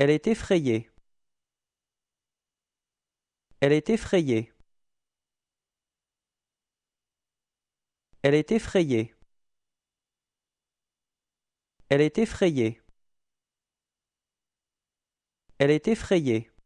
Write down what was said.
Elle est effrayée. Elle est effrayée. Elle est effrayée. Elle est effrayée. Elle est effrayée.